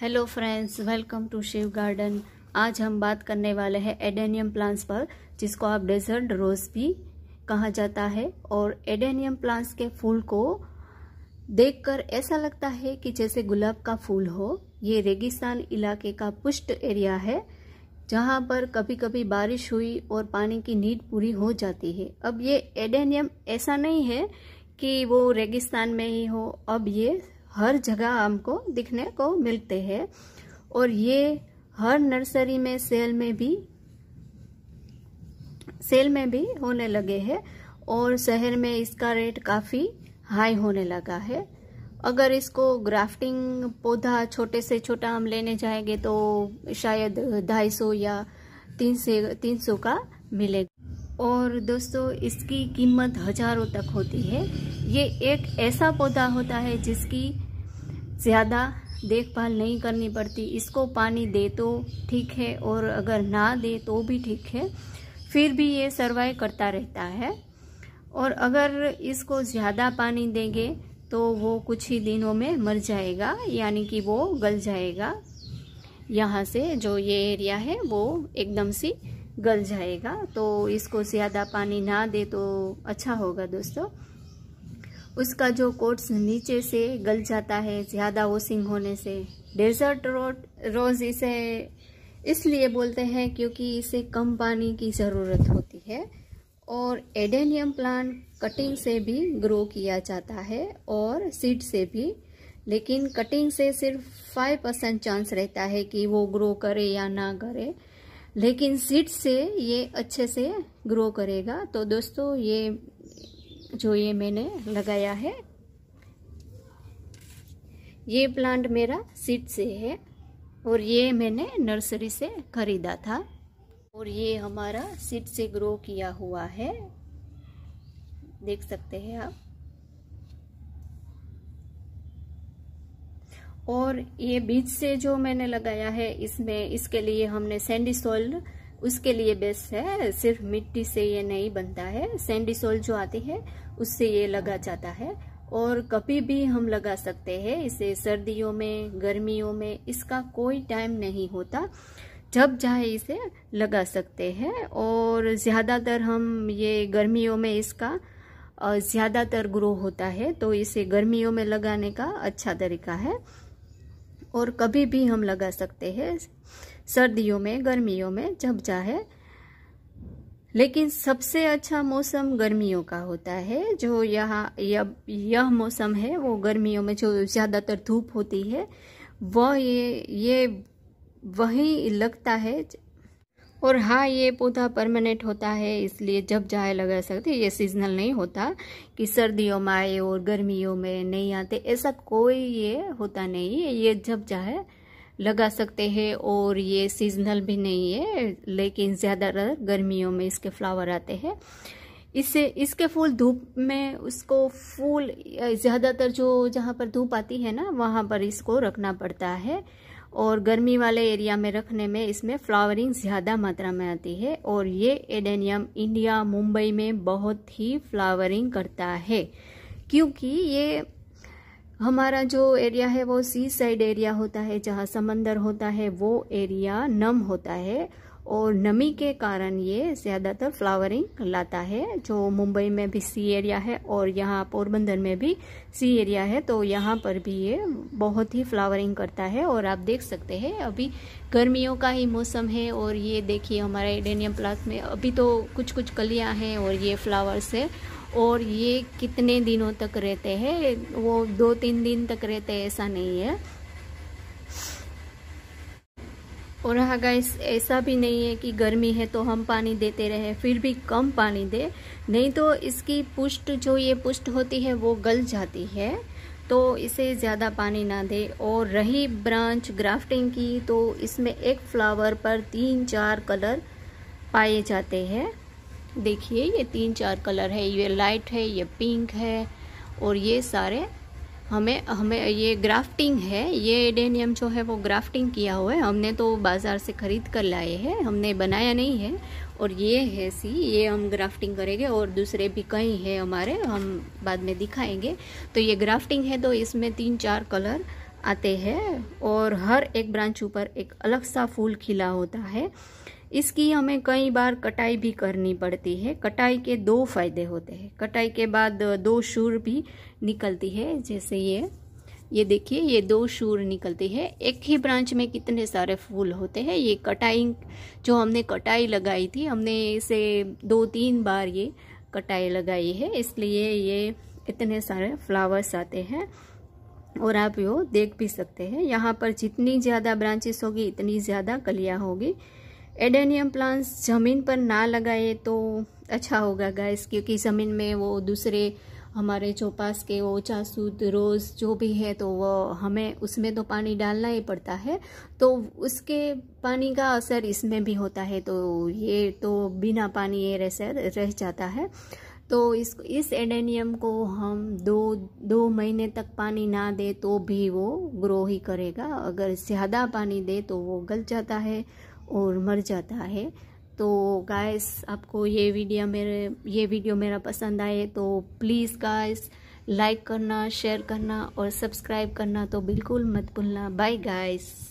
hello friends welcome to Shiv garden आज हम बात करने वाले हैं एडेनियम प्लांट्स पर जिसको आप डेजर्ट रोज भी कहा जाता है और एडेनियम प्लांट्स के फूल को देखकर ऐसा लगता है कि जैसे गुलाब का फूल हो ये रेगिस्तान इलाके का पुष्ट एरिया है जहाँ पर कभी कभी बारिश हुई और पानी की नीड पूरी हो जाती है अब ये एडेनियम ऐसा नहीं है कि वो रेगिस्तान में ही हो अब ये हर जगह हमको दिखने को मिलते हैं और ये हर नर्सरी में सेल में भी सेल में भी होने लगे हैं और शहर में इसका रेट काफ़ी हाई होने लगा है अगर इसको ग्राफ्टिंग पौधा छोटे से छोटा हम लेने जाएंगे तो शायद ढाई सौ या तीन से तीन सौ का मिलेगा और दोस्तों इसकी कीमत हजारों तक होती है ये एक ऐसा पौधा होता है जिसकी ज़्यादा देखभाल नहीं करनी पड़ती इसको पानी दे तो ठीक है और अगर ना दे तो भी ठीक है फिर भी ये सर्वाइव करता रहता है और अगर इसको ज़्यादा पानी देंगे तो वो कुछ ही दिनों में मर जाएगा यानी कि वो गल जाएगा यहाँ से जो ये एरिया है वो एकदम सी गल जाएगा तो इसको ज़्यादा पानी ना दे तो अच्छा होगा दोस्तों उसका जो कोट्स नीचे से गल जाता है ज़्यादा वॉशिंग होने से डेजर्ट रोट रोज़ इसे इसलिए बोलते हैं क्योंकि इसे कम पानी की ज़रूरत होती है और एडेनियम प्लांट कटिंग से भी ग्रो किया जाता है और सीड से भी लेकिन कटिंग से सिर्फ फाइव परसेंट चांस रहता है कि वो ग्रो करे या ना करे लेकिन सीड से ये अच्छे से ग्रो करेगा तो दोस्तों ये जो ये मैंने लगाया है ये प्लांट मेरा सीट से है और ये मैंने नर्सरी से खरीदा था और ये हमारा सीट से ग्रो किया हुआ है देख सकते हैं आप और ये बीज से जो मैंने लगाया है इसमें इसके लिए हमने सैंडी सॉइल उसके लिए बेस्ट है सिर्फ मिट्टी से ये नहीं बनता है सैंडी सोल जो आती है उससे ये लगा जाता है और कभी भी हम लगा सकते हैं इसे सर्दियों में गर्मियों में इसका कोई टाइम नहीं होता जब चाहे इसे लगा सकते हैं और ज़्यादातर हम ये गर्मियों में इसका ज़्यादातर ग्रो होता है तो इसे गर्मियों में लगाने का अच्छा तरीका है और कभी भी हम लगा सकते हैं सर्दियों में गर्मियों में जब चाहे लेकिन सबसे अच्छा मौसम गर्मियों का होता है जो यहाँ यह मौसम है वो गर्मियों में जो ज़्यादातर धूप होती है वह ये ये वही लगता है और हाँ ये पौधा परमानेंट होता है इसलिए जब जाए लगा सकते ये सीजनल नहीं होता कि सर्दियों में आए और गर्मियों में नहीं आते ऐसा कोई ये होता नहीं है ये जब जाए लगा सकते हैं और ये सीजनल भी नहीं है लेकिन ज़्यादातर गर्मियों में इसके फ्लावर आते हैं इससे इसके फूल धूप में उसको फूल ज़्यादातर जो जहाँ पर धूप आती है ना वहाँ पर इसको रखना पड़ता है और गर्मी वाले एरिया में रखने में इसमें फ्लावरिंग ज़्यादा मात्रा में आती है और ये एडेनियम इंडिया मुंबई में बहुत ही फ्लावरिंग करता है क्योंकि ये हमारा जो एरिया है वो सी साइड एरिया होता है जहाँ समंदर होता है वो एरिया नम होता है और नमी के कारण ये ज़्यादातर फ्लावरिंग लाता है जो मुंबई में भी सी एरिया है और यहाँ पोरबंदर में भी सी एरिया है तो यहाँ पर भी ये बहुत ही फ्लावरिंग करता है और आप देख सकते हैं अभी गर्मियों का ही मौसम है और ये देखिए हमारा एडेनियम प्लास में अभी तो कुछ कुछ कलियाँ हैं और ये फ्लावर्स है और ये कितने दिनों तक रहते हैं वो दो तीन दिन तक रहते ऐसा नहीं है और हाँ गाइस ऐसा भी नहीं है कि गर्मी है तो हम पानी देते रहे फिर भी कम पानी दे नहीं तो इसकी पुष्ट जो ये पुष्ट होती है वो गल जाती है तो इसे ज़्यादा पानी ना दे और रही ब्रांच ग्राफ्टिंग की तो इसमें एक फ्लावर पर तीन चार कलर पाए जाते हैं देखिए ये तीन चार कलर है ये लाइट है ये पिंक है और ये सारे हमें हमें ये ग्राफ्टिंग है ये एडेनियम जो है वो ग्राफ्टिंग किया हुआ है हमने तो बाज़ार से ख़रीद कर लाए हैं हमने बनाया नहीं है और ये है सी ये हम ग्राफ्टिंग करेंगे और दूसरे भी कई हैं हमारे हम बाद में दिखाएंगे तो ये ग्राफ्टिंग है तो इसमें तीन चार कलर आते हैं और हर एक ब्रांच ऊपर एक अलग सा फूल खिला होता है इसकी हमें कई बार कटाई भी करनी पड़ती है कटाई के दो फायदे होते हैं कटाई के बाद दो शूर भी निकलती है जैसे ये ये देखिए ये दो शूर निकलती है एक ही ब्रांच में कितने सारे फूल होते हैं ये कटाई जो हमने कटाई लगाई थी हमने इसे दो तीन बार ये कटाई लगाई है इसलिए ये इतने सारे फ्लावर्स आते हैं और आप यो देख भी सकते हैं यहाँ पर जितनी ज़्यादा ब्रांचेस होगी इतनी ज़्यादा कलियाँ होगी एडेनियम प्लांट्स ज़मीन पर ना लगाए तो अच्छा होगा गैस क्योंकि ज़मीन में वो दूसरे हमारे जो पास के वो चासूद रोज़ जो भी है तो वो हमें उसमें तो पानी डालना ही पड़ता है तो उसके पानी का असर इसमें भी होता है तो ये तो बिना पानी ये रह रह जाता है तो इस इस एडेनियम को हम दो दो महीने तक पानी ना दे तो भी वो ग्रो ही करेगा अगर ज़्यादा पानी दे तो वो गल जाता है और मर जाता है तो गाइस आपको ये वीडियो मेरे ये वीडियो मेरा पसंद आए तो प्लीज़ गाइस लाइक करना शेयर करना और सब्सक्राइब करना तो बिल्कुल मत भूलना बाय गाइस